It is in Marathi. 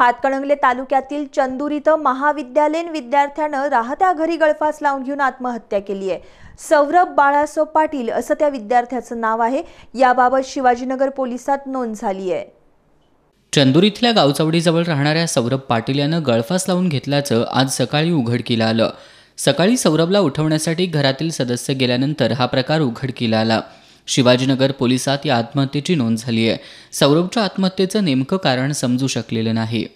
हातकणंगले तालुक्यातील चंदूर इथं महाविद्यालयीन विद्यार्थ्यानं राहत्या घरी गळफास लावून घेऊन आत्महत्या केली आहे सौरभ बाळासो पाटील असं त्या विद्यार्थ्याचं नाव आहे याबाबत शिवाजीनगर पोलिसात नोंद झाली आहे चंदूर इथल्या गावचवडीजवळ राहणाऱ्या सौरभ पाटील यानं गळफास लावून घेतल्याचं आज सकाळी उघडकीला आलं सकाळी सौरभला उठवण्यासाठी घरातील सदस्य गेल्यानंतर हा प्रकार उघडकीला आला शिवाजीनगर पोलिसात या आत्महत्येची नोंद झाली आहे सौरभच्या आत्महत्येचं नेमकं कारण समजू शकलेलं नाही